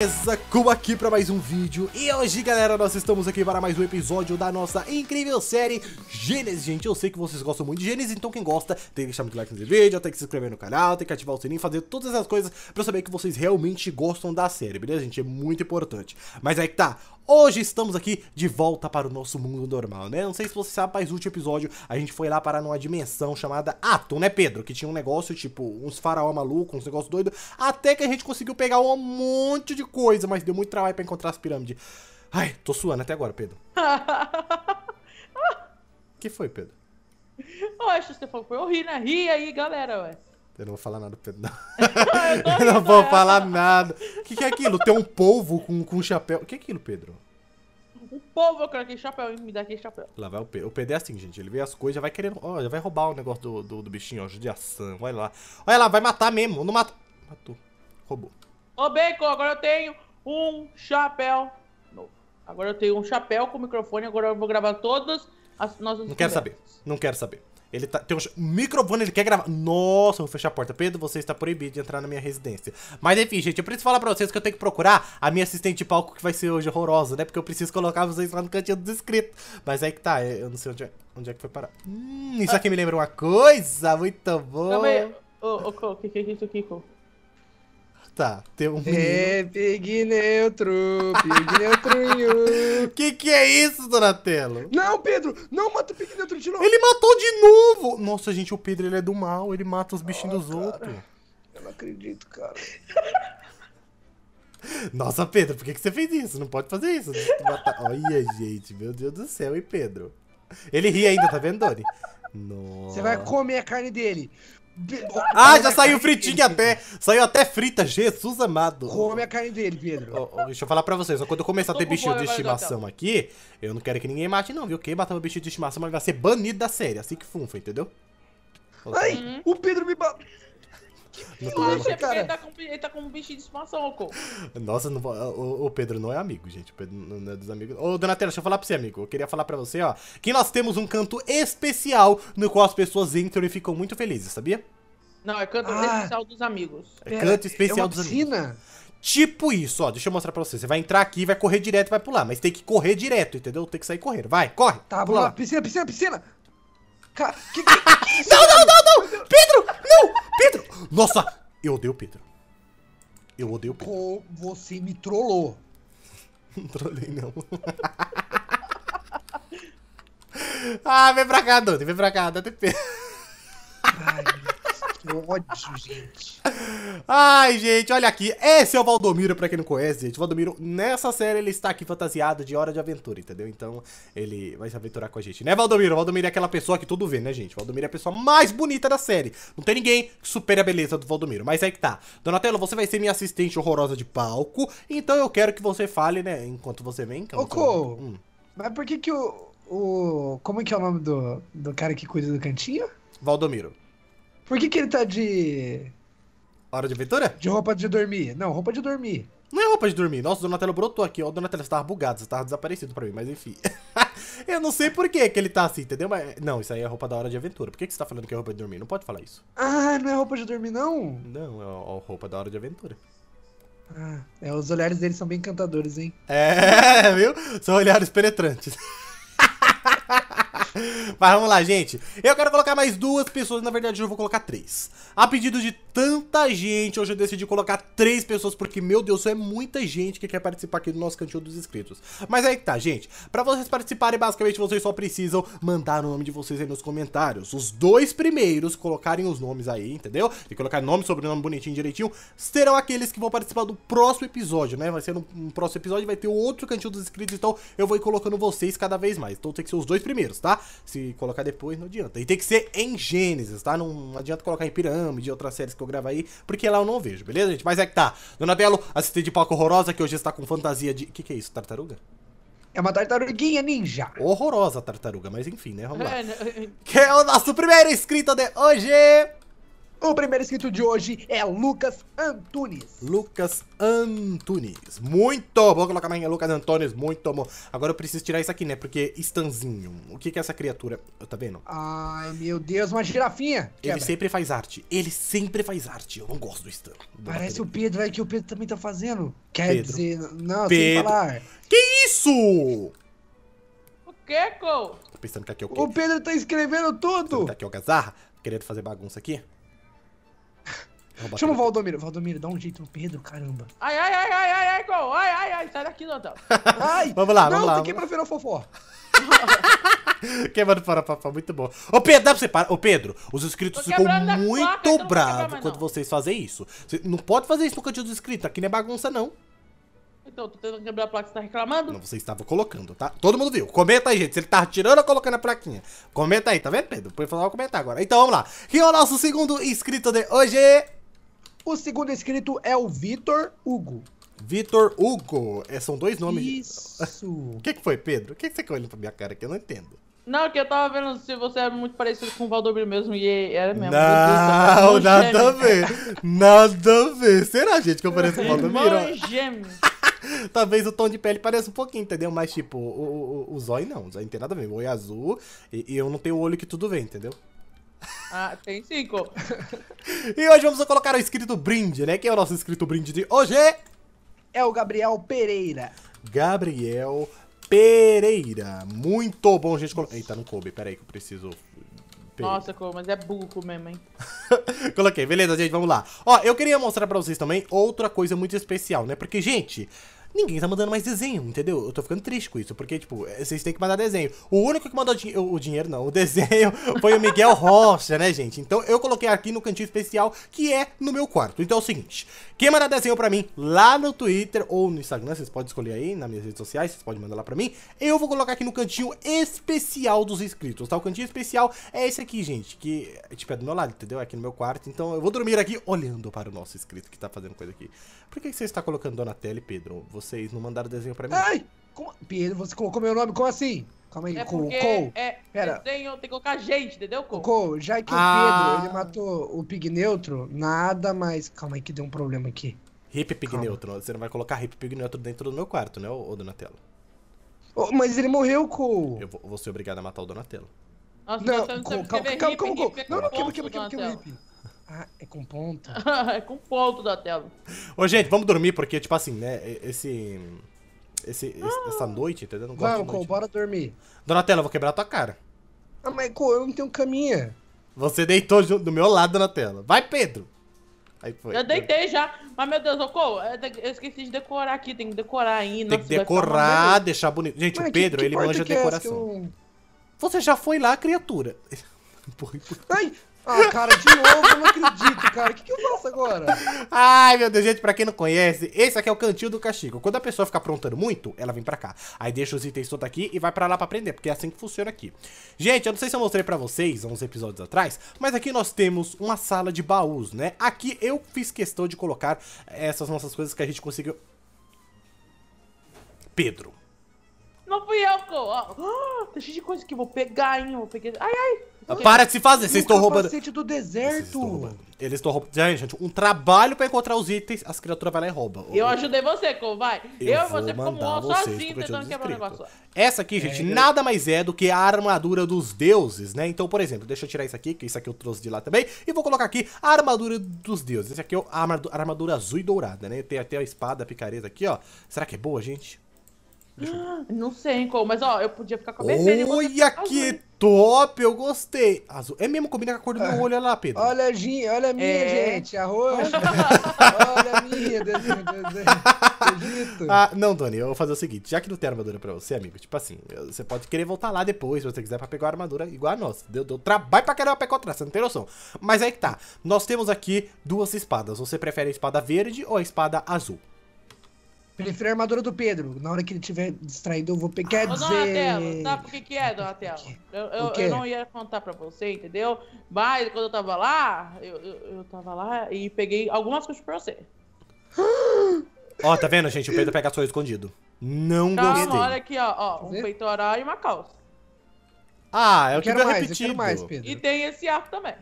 Beleza, como aqui para mais um vídeo E hoje galera, nós estamos aqui para mais um episódio da nossa incrível série Gênesis, gente, eu sei que vocês gostam muito de Gênesis Então quem gosta, tem que deixar muito like nesse vídeo Tem que se inscrever no canal, tem que ativar o sininho Fazer todas essas coisas para eu saber que vocês realmente gostam da série, beleza gente? É muito importante Mas aí que tá, Hoje estamos aqui de volta para o nosso mundo normal, né? Não sei se você sabe, mas no último episódio a gente foi lá para numa dimensão chamada Atum, né, Pedro? Que tinha um negócio tipo uns faraó malucos, uns negócios doidos, até que a gente conseguiu pegar um monte de coisa, mas deu muito trabalho para encontrar as pirâmides. Ai, tô suando até agora, Pedro. que foi, Pedro? Eu acho que você falou, foi horrível, né? Ri aí, galera, ué. Eu não vou falar nada, Pedro. Não. eu, eu não vou né? falar nada. O que, que é aquilo? Tem um polvo com, com um chapéu. O que é aquilo, Pedro? o povo quer aquele chapéu me dá aquele chapéu. Lá vai o PD. O PD é assim, gente. Ele vê as coisas, já vai querendo. Ó, já vai roubar o negócio do, do, do bichinho, ó. Judiação, olha lá. Olha lá, vai matar mesmo. Não mata. Matou. Roubou. Ô, Bacon, agora eu tenho um chapéu novo. Agora eu tenho um chapéu com microfone, agora eu vou gravar todas as nossas. Não quero saber. Não quero saber. Ele tá, tem um microfone, ele quer gravar. Nossa, eu vou fechar a porta. Pedro, você está proibido de entrar na minha residência. Mas enfim, gente, eu preciso falar pra vocês que eu tenho que procurar a minha assistente de palco, que vai ser hoje horrorosa, né? Porque eu preciso colocar vocês lá no cantinho dos inscritos. Mas aí é que tá, é, eu não sei onde é, onde é que foi parar. Hum, isso ah. aqui me lembra uma coisa muito boa. Calma aí, ô, ô, o que é isso, Kiko? Tá, tem um menino... É, pig neutro, pig neutrinho. que que é isso, Donatello? Não, Pedro, não mata o pig neutro de novo. Ele matou de novo. Nossa, gente, o Pedro, ele é do mal, ele mata os bichinhos oh, dos ah, outros. Eu não acredito, cara. Nossa, Pedro, por que, que você fez isso? Não pode fazer isso. Olha, gente, meu Deus do céu, e Pedro? Ele ri ainda, tá vendo, Dori? Nossa. Você vai comer a carne dele. Ah, já saiu fritinho até. Saiu até frita, Jesus amado. Come a carne dele, Pedro. Oh, oh, deixa eu falar pra vocês, quando eu começar eu a ter bichinho de estimação aqui, eu não quero que ninguém mate não, viu? Quem matar meu bichinho de estimação vai ser banido da série, assim que funfa, entendeu? Ai, uhum. o Pedro me bateu. É porque ele tá, com, tá um bichinho de estimação, Oco. Nossa, não, o, o Pedro não é amigo, gente. O Pedro não é dos amigos. Ô, Donatello, deixa eu falar pra você, amigo. Eu queria falar pra você, ó, que nós temos um canto especial no qual as pessoas entram e ficam muito felizes, sabia? Não, é canto ah, especial dos amigos. É canto especial é dos amigos. Tipo isso, ó. Deixa eu mostrar pra você. Você vai entrar aqui, vai correr direto e vai pular. Mas tem que correr direto, entendeu? Tem que sair correndo. Vai, corre. Tá, pula. Lá. Piscina, piscina, piscina. Ca... Que, que... não, não, não, não! Pedro! Não! Pedro! Nossa! Eu odeio o Pedro. Eu odeio o Pedro. Pô, você me trollou. Não trolei, não. ah, vem pra cá, Dante. Vem pra cá, Dante Pedro. Ai, que ódio, gente. Ai, gente, olha aqui. Esse é o Valdomiro, pra quem não conhece, gente. O Valdomiro, nessa série, ele está aqui fantasiado de Hora de Aventura, entendeu? Então, ele vai se aventurar com a gente. Né, Valdomiro? O Valdomiro é aquela pessoa que tudo vê, né, gente? O Valdomiro é a pessoa mais bonita da série. Não tem ninguém que supere a beleza do Valdomiro. Mas aí que tá. Donatello, você vai ser minha assistente horrorosa de palco. Então eu quero que você fale, né, enquanto você vem. Ô, Co, hum. mas por que que o, o... Como é que é o nome do, do cara que cuida do cantinho? Valdomiro. Por que que ele tá de... Hora de aventura? De roupa de dormir. Não, roupa de dormir. Não é roupa de dormir. Nossa, o Donatello brotou aqui, ó. O Donatello tava bugado, tava desaparecido pra mim, mas enfim. eu não sei por que que ele tá assim, entendeu? Mas, não, isso aí é roupa da hora de aventura. Por que, que você tá falando que é roupa de dormir? Não pode falar isso. Ah, não é roupa de dormir, não? Não, é, é roupa da hora de aventura. Ah, é, os olhares deles são bem encantadores, hein? É, viu? São olhares penetrantes. Mas vamos lá, gente. Eu quero colocar mais duas pessoas. Na verdade, eu vou colocar três. A pedido de tanta gente, hoje eu decidi colocar três pessoas, porque, meu Deus, é muita gente que quer participar aqui do nosso cantinho dos inscritos. Mas aí que tá, gente. Pra vocês participarem, basicamente, vocês só precisam mandar o nome de vocês aí nos comentários. Os dois primeiros colocarem os nomes aí, entendeu? E colocar nome, sobrenome bonitinho, direitinho, serão aqueles que vão participar do próximo episódio, né? Vai ser no, no próximo episódio, vai ter outro cantinho dos inscritos, então eu vou ir colocando vocês cada vez mais. Então tem que ser os dois primeiros, tá? se colocar depois, não adianta. E tem que ser em Gênesis, tá? Não, não adianta colocar em Pirâmide, outras séries que eu gravo aí, porque lá eu não vejo, beleza, gente? Mas é que tá. Dona Belo, assistente de palco horrorosa, que hoje está com fantasia de. O que, que é isso, tartaruga? É uma tartaruguinha ninja. Horrorosa tartaruga, mas enfim, né? Vamos é, lá. Né? que é o nosso primeiro inscrito de hoje. O primeiro inscrito de hoje é Lucas Antunes. Lucas Antunes. Muito bom. Vou colocar mais Lucas Antunes. Muito bom. Agora eu preciso tirar isso aqui, né? Porque estanzinho. O que, que é essa criatura? Tá vendo? Ai, meu Deus. Uma girafinha. Quebra. Ele sempre faz arte. Ele sempre faz arte. Eu não gosto do Stan. Parece o Pedro é que o Pedro também tá fazendo. Quer Pedro. dizer... Não, Pedro. sem falar. Que isso? O que, Cole? Tô pensando que aqui é o quê? O Pedro tá escrevendo tudo. Tá aqui é o Gazarra. Querendo fazer bagunça aqui. Chama o Valdomiro. Valdomiro, dá um jeito no Pedro, caramba. Ai, ai, ai, ai, ai, ai, gol. Ai, ai, ai, sai daqui, Natan. Ai, vamos lá, vamos não, lá. Não, tem que ir virar fofó. Queimando fora papá, muito bom. Ô Pedro, dá pra você parar? Ô Pedro, os inscritos ficam muito então bravos quando vocês fazem isso. Você não pode fazer isso no cantinho dos inscritos, aqui não é bagunça, não. Então, tô tentando quebrar a placa, você tá reclamando? Não, você estava colocando, tá? Todo mundo viu. Comenta aí, gente, se ele tá tirando ou colocando a plaquinha. Comenta aí, tá vendo, Pedro? falar, vou comentar agora. Então, vamos lá. Quem é o nosso segundo inscrito de hoje? O segundo escrito é o Vitor Hugo. Vitor Hugo. É, são dois nomes. Isso. O que, que foi, Pedro? O que, que você olhando pra minha cara que eu não entendo? Não, que eu tava vendo se você é muito parecido com o Valdobir mesmo e era mesmo. Não, Deus, é nada a ver. Nada a ver. Será, gente, que eu pareço com o é Valdobir? gêmeo. Talvez o tom de pele pareça um pouquinho, entendeu? Mas, tipo, o, o, o zóio não. O zóio não tem nada a ver. O olho é azul e, e eu não tenho o olho que tudo vê, entendeu? Ah, tem cinco. e hoje vamos colocar o inscrito brinde, né? Quem é o nosso inscrito brinde de hoje? É o Gabriel Pereira. Gabriel Pereira. Muito bom, gente. Colo... Eita, não coube. Peraí, que eu preciso... Pereira. Nossa, como, mas é burro mesmo, hein? Coloquei. Beleza, gente. Vamos lá. Ó, eu queria mostrar pra vocês também outra coisa muito especial, né? Porque, gente ninguém tá mandando mais desenho, entendeu? Eu tô ficando triste com isso, porque, tipo, vocês têm que mandar desenho. O único que mandou din o dinheiro, não, o desenho foi o Miguel Rocha, né, gente? Então eu coloquei aqui no cantinho especial, que é no meu quarto. Então é o seguinte, quem mandar desenho pra mim lá no Twitter ou no Instagram, vocês podem escolher aí, nas minhas redes sociais, vocês podem mandar lá pra mim. Eu vou colocar aqui no cantinho especial dos inscritos, tá? O cantinho especial é esse aqui, gente, que, tipo, é do meu lado, entendeu? É aqui no meu quarto, então eu vou dormir aqui olhando para o nosso inscrito que tá fazendo coisa aqui. Por que, você está colocando na Tele, Pedro? Você vocês não mandaram desenho pra mim. Ai! Como... Pedro, você colocou meu nome? Como assim? Calma aí, é colocou. É, Pera. tem que colocar gente, entendeu, Cole? Cole, já que ah. o Pedro ele matou o Pig Neutro, nada mais. Calma aí que deu um problema aqui. Hip Pig Calma. Neutro. Você não vai colocar Hip Pig Neutro dentro do meu quarto, né, ô Donatello? Oh, mas ele morreu, Cole. Eu vou, vou ser obrigado a matar o Donatello. Nossa, não, Cole, calma, calma, calma, Não, não, quebra, quebra, quebra, quebra o Hip. Ah, é com ponto. é com ponto da tela. Ô, gente, vamos dormir, porque, tipo assim, né? Esse. Esse, ah. Essa noite, entendeu? Não vamos, Cole, bora dormir. Donatella, eu vou quebrar a tua cara. Ah, mas eu não tenho caminha. Você deitou do meu lado, tela. Vai, Pedro! Aí foi. Eu deitei já. Mas, meu Deus, ô, Cole, é eu esqueci de decorar aqui. Tem que decorar ainda. Tem que Nossa, decorar, deixar bonito. Gente, mas o Pedro, que, que ele manja decoração. É eu... Você já foi lá, criatura. Ai, ah, cara, de novo, eu não acredito, cara. O que, que, eu faço agora? Ai, meu Deus, gente, pra quem não conhece, esse aqui é o cantinho do castigo. Quando a pessoa fica aprontando muito, ela vem pra cá. Aí deixa os itens todos aqui e vai pra lá pra aprender, porque é assim que funciona aqui. Gente, eu não sei se eu mostrei pra vocês há uns episódios atrás, mas aqui nós temos uma sala de baús, né? Aqui eu fiz questão de colocar essas nossas coisas que a gente conseguiu... Pedro. Não fui eu, pô. Ah, tem cheio de coisa que eu vou pegar, hein? Eu vou pegar... Ai, ai. Para de se fazer, vocês estão roubando. do deserto. Eles estão roubando. Gente, um trabalho pra encontrar os itens, as criaturas vai lá e roubam. Eu ajudei você, Co, vai. Eu, eu e você ficamos um sozinho tentando quebrar o negócio. Essa aqui, é, gente, é, nada mais é do que a armadura dos deuses, né? Então, por exemplo, deixa eu tirar isso aqui, que isso aqui eu trouxe de lá também. E vou colocar aqui a armadura dos deuses. Esse aqui é a armadura azul e dourada, né? Tem até a espada, a picareta aqui, ó. Será que é boa, gente? Eu... Ah, não sei, hein, mas ó, eu podia ficar com a vermelha. Olha que Top, eu gostei. Azul. É mesmo, combina com a cor do meu ah. olho, olha lá, Pedro. Olha, olha a minha, é. gente, a roxa. olha a minha, Deus, desenho. Ah, não, Tony, eu vou fazer o seguinte. Já que não tem armadura pra você, amigo, tipo assim, você pode querer voltar lá depois, se você quiser, pra pegar a armadura igual a nossa. Deu, deu trabalho pra caramba pegar outra, você não tem noção. Mas aí que tá. Nós temos aqui duas espadas. Você prefere a espada verde ou a espada azul? Prefiro a armadura do Pedro. Na hora que ele estiver distraído, eu vou pegar. Quer Ô, dizer. Donatello, sabe por que, que é, Donatello? Eu, eu, eu, não ia contar pra você, entendeu? Mas quando eu tava lá, eu, eu, eu tava lá e peguei algumas coisas pra você. Ó, tá vendo, gente? O Pedro pega só escondido. Não Calma, então, gostei. olha aqui, ó. ó um peitoral e uma calça. Ah, eu, eu quero mais, repetir. mais, Pedro. E tem esse arco também.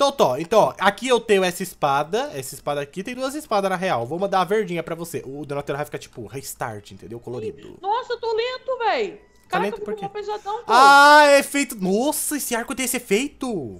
Então, tô. então, aqui eu tenho essa espada. Essa espada aqui tem duas espadas, na real. Vou mandar a verdinha pra você. O Donatello vai ficar, tipo, restart, entendeu? Colorido. Nossa, eu tô lento, velho. Tá Caraca, tá lento pesadão, Ah, é Nossa, esse arco tem esse efeito.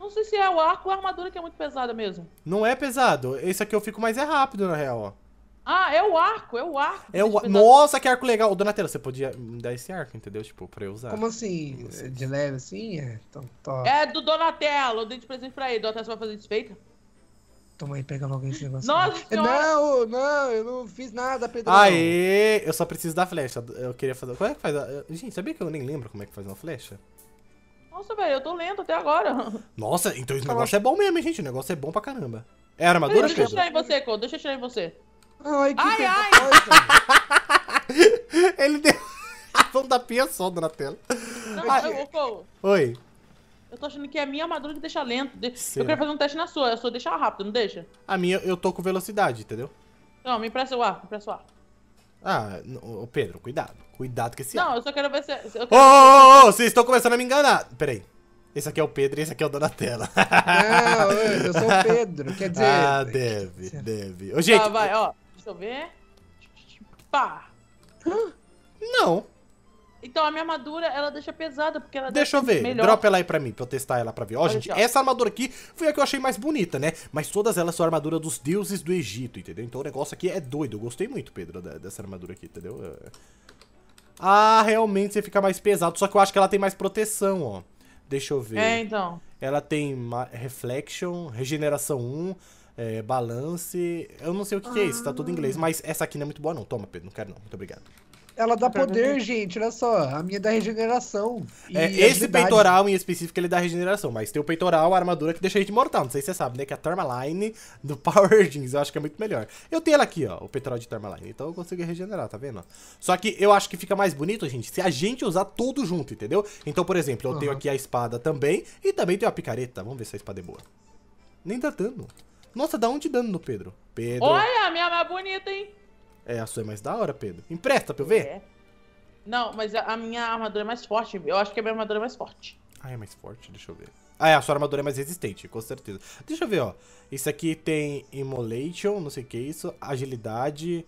Não sei se é o arco ou a armadura que é muito pesada mesmo. Não é pesado. Esse aqui eu fico mais é rápido, na real, ó. Ah, é o arco, é o arco. É o... Nossa, que arco legal. Donatello, você podia me dar esse arco, entendeu? Tipo, pra eu usar. Como assim? É de leve assim? É, então, top. é do Donatello, eu dei de presente pra ele. Donatello, você vai fazer desfeita? Toma aí, pega logo esse negócio. Nossa é, Não, não, eu não fiz nada, Pedro. Aê, eu só preciso da flecha. Eu queria fazer... Como é que faz Gente, sabia que eu nem lembro como é que faz uma flecha? Nossa, velho, eu tô lento até agora. Nossa, então esse negócio é bom mesmo, hein, gente? O negócio é bom pra caramba. É armadura, Pedro? Deixa eu tirar em você, Cô. Deixa eu tirar em você. Ai, que ai, ai. Ele deu pinha tapinha só, Donatello. Não, ai, eu, Oi. Eu tô achando que é a minha armadura que deixa lento. Eu quero fazer um teste na sua. A sua deixa rápido, não deixa? A minha eu tô com velocidade, entendeu? Não, me empresta o ar, me empresta o ar. Ah, ô Pedro, cuidado. Cuidado com esse Não, ar. eu só quero ver se... Ô, ô, ô, vocês estão começando a me enganar. Peraí. Esse aqui é o Pedro e esse aqui é o Donatella. Não, eu sou o Pedro, quer ah, dizer... Ah, deve, deve. Ô, gente... Ah, vai, ó. Deixa eu ver. Pá! Não. Então a minha armadura, ela deixa pesada, porque ela Deixa eu ver, melhor. dropa ela aí pra mim, pra eu testar ela pra ver. Ó, Olha gente, aqui, ó. essa armadura aqui foi a que eu achei mais bonita, né? Mas todas elas são armadura dos deuses do Egito, entendeu? Então o negócio aqui é doido. Eu gostei muito, Pedro, dessa armadura aqui, entendeu? É. Ah, realmente você fica mais pesado. Só que eu acho que ela tem mais proteção, ó. Deixa eu ver. É, então. Ela tem Reflection, Regeneração 1 é, balance. Eu não sei o que, ah. que, é isso, tá tudo em inglês, ah. mas essa aqui não é muito boa, não. Toma, Pedro, não quero não. Muito obrigado. Ela dá poder, gente, olha só. A minha é dá regeneração. É, esse agilidade. peitoral em específico ele é dá regeneração, mas tem o peitoral, a armadura que deixa a gente mortal. Não sei se você sabe, né? Que é a Thermaline do Power Jeans. Eu acho que é muito melhor. Eu tenho ela aqui, ó, o peitoral de Thermaline. Então eu consigo regenerar, tá vendo? Só que eu acho que fica mais bonito, gente, se a gente usar tudo junto, entendeu? Então, por exemplo, eu uhum. tenho aqui a espada também e também tenho a picareta. Vamos ver se a espada é boa. Nem tá dando. Nossa, dá um de dano no Pedro. Pedro. Olha, a minha é mais bonita, hein? É, a sua é mais da hora, Pedro. Empresta pra eu ver? É. Não, mas a minha armadura é mais forte. Eu acho que a minha armadura é mais forte. Ah, é mais forte? Deixa eu ver. Ah, é, a sua armadura é mais resistente, com certeza. Deixa eu ver, ó. Isso aqui tem Immolation, não sei o que é isso. Agilidade.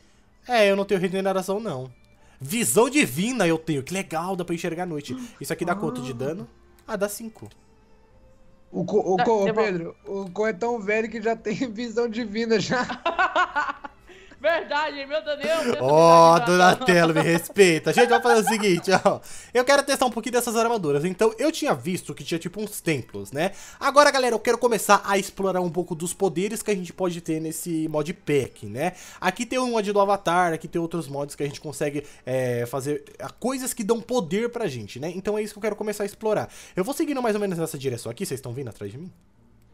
É, eu não tenho regeneração, não. Visão divina eu tenho. Que legal, dá pra enxergar à noite. Isso aqui dá ah. quanto de dano? Ah, dá 5. O, co, o, co, ah, Pedro, o Co é tão velho que já tem visão divina já. Verdade, meu Daniel. Ó, oh, Donatello, me respeita. Gente, vamos fazer o seguinte, ó. Eu quero testar um pouquinho dessas armaduras. Então, eu tinha visto que tinha, tipo, uns templos, né? Agora, galera, eu quero começar a explorar um pouco dos poderes que a gente pode ter nesse mod pack, né? Aqui tem um mod do Avatar, aqui tem outros mods que a gente consegue é, fazer coisas que dão poder pra gente, né? Então, é isso que eu quero começar a explorar. Eu vou seguindo mais ou menos nessa direção aqui. Vocês estão vindo atrás de mim?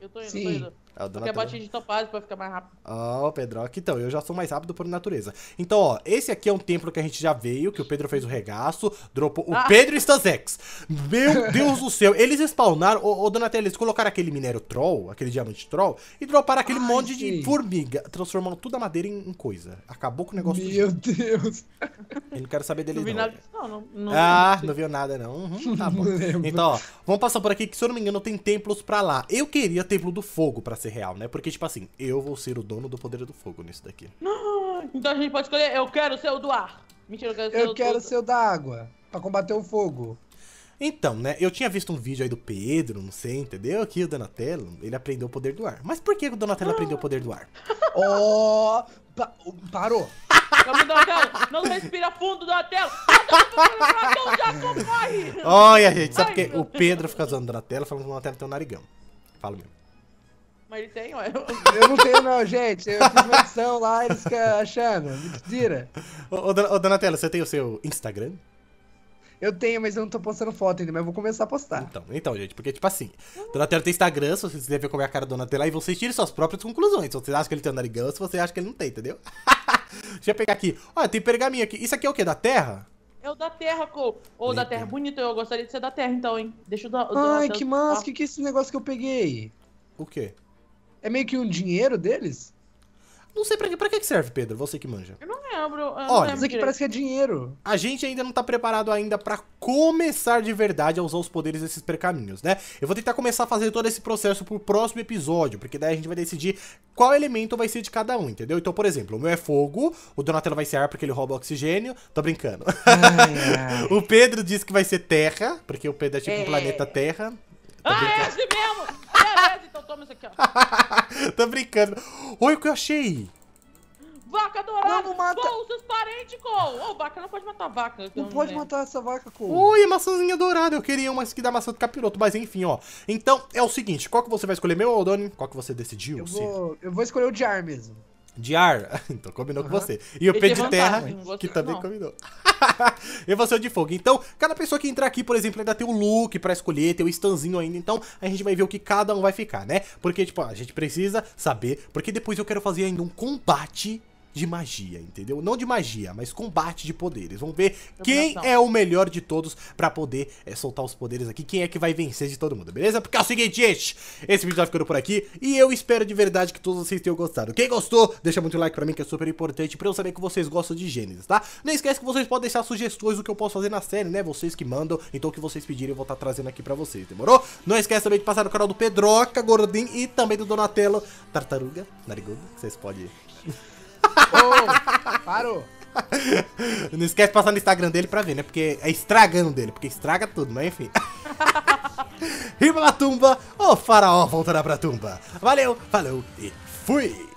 Eu tô indo, Sim. tô indo. É o do Porque natureza. de topázio pra ficar mais rápido. Ó, oh, Pedro. Então, eu já sou mais rápido por natureza. Então, ó, esse aqui é um templo que a gente já veio, que o Pedro fez o regaço, dropou o ah. Pedro Pedro Stasex. Meu Deus do céu. Eles spawnaram, ô, ô Donatello, eles colocaram aquele minério troll, aquele diamante troll, e droparam aquele Ai, monte de formiga, transformando toda a madeira em, em, coisa. Acabou com o negócio. Meu Deus. Eu não quero saber dele não. Vi não. Nada, não, não, não ah, não viu nada, não. Uhum, tá bom. então, ó, vamos passar por aqui, que se eu não me engano tem templos pra lá. Eu queria templo do fogo pra ser real, né? Porque, tipo assim, eu vou ser o dono do poder do fogo nisso daqui. Então a gente pode escolher, eu quero ser o do ar. Mentira, eu quero ser eu o quero do... ser o da água, pra combater o fogo. Então, né, eu tinha visto um vídeo aí do Pedro, não sei, entendeu? Aqui o Donatello, ele aprendeu o poder do ar. Mas por que o Donatello ah. aprendeu o poder do ar? Ó, oh, pa parou. Calma, Donatello, não respira fundo, Donatello. Donatello, Jacob, corre. Olha, gente, sabe por que o Pedro fica zoando o Donatello, falando que o Donatello tem um narigão. Fala mesmo. Mas ele tem, ué. Eu não tenho, não, gente. Eu fiz uma edição lá, eles ficam achando. Mentira. Ô, ô, dona, ô, Donatella, você tem o seu Instagram? Eu tenho, mas eu não tô postando foto ainda, mas eu vou começar a postar. Então, então, gente, porque, tipo assim, Donatella tem Instagram, se vocês quiserem ver como é a cara da Donatella, aí vocês tirem suas próprias conclusões. Se vocês acham que ele tem um narigão, se vocês acham que ele não tem, entendeu? Deixa eu pegar aqui. Olha, tem pergaminho aqui. Isso aqui é o quê? Da Terra? É o da Terra, Cole. Ou da Terra. Bonito, eu gostaria de ser da Terra, então, hein? Deixa eu dar. Ai, que massa, o que, que é esse negócio que eu peguei? O quê? É meio que um dinheiro deles? Não sei pra que, pra que serve, Pedro, você que manja. Eu não lembro. Eu não Olha, isso aqui parece que é dinheiro. A gente ainda não tá preparado ainda para começar de verdade a usar os poderes desses percaminhos, né? Eu vou tentar começar a fazer todo esse processo pro próximo episódio, porque daí a gente vai decidir qual elemento vai ser de cada um, entendeu? Então, por exemplo, o meu é fogo, o Donatello vai ser ar porque ele rouba oxigênio. Tô brincando. Ai, ai. o Pedro disse que vai ser terra, porque o Pedro é tipo é... um planeta terra ah, é esse mesmo! Beleza, é, é então toma isso aqui, ó. Tô brincando. Oi, o que eu achei? Vaca dourada! Não, não mata! Cole, seus parentes, Cole! Ô, oh, vaca não pode matar vaca. Não, pode matar essa vaca, Cole. Oi, maçãzinha dourada. Eu queria uma que dá maçã do capiroto, mas enfim, ó. Então, é o seguinte. Qual que você vai escolher, meu Aldoni? Qual que você decidiu? Eu vou, eu vou escolher o de ar mesmo. De ar? Então combinou uhum. com você. E o pé de terra, que também não. combinou. invocação de fogo. Então, cada pessoa que entrar aqui, por exemplo, ainda tem o look pra escolher, tem o stanzinho ainda. Então, a gente vai ver o que cada um vai ficar, né? Porque, tipo, a gente precisa saber, porque depois eu quero fazer ainda um combate de magia, entendeu? Não de magia, mas combate de poderes. Vamos ver quem é o melhor de todos para poder é, soltar os poderes aqui, quem é que vai vencer de todo mundo, beleza? Porque é o seguinte, gente, esse vídeo tá ficando por aqui e eu espero de verdade que todos vocês tenham gostado. Quem gostou, deixa muito like para mim que é super importante para eu saber que vocês gostam de Gênesis, tá? Não esquece que vocês podem deixar sugestões do que eu posso fazer na série, né? Vocês que mandam, então o que vocês pedirem eu vou estar tá trazendo aqui para vocês, demorou? Não esquece também de passar no canal do Pedroca, Gordinho e também do Donatello Tartaruga, Narigudo, que vocês podem oh, parou. Não esquece de passar no Instagram dele pra ver, né? Porque é estragando dele, porque estraga tudo, mas enfim. Rima na tumba, o faraó voltará pra tumba. Valeu, falou e fui!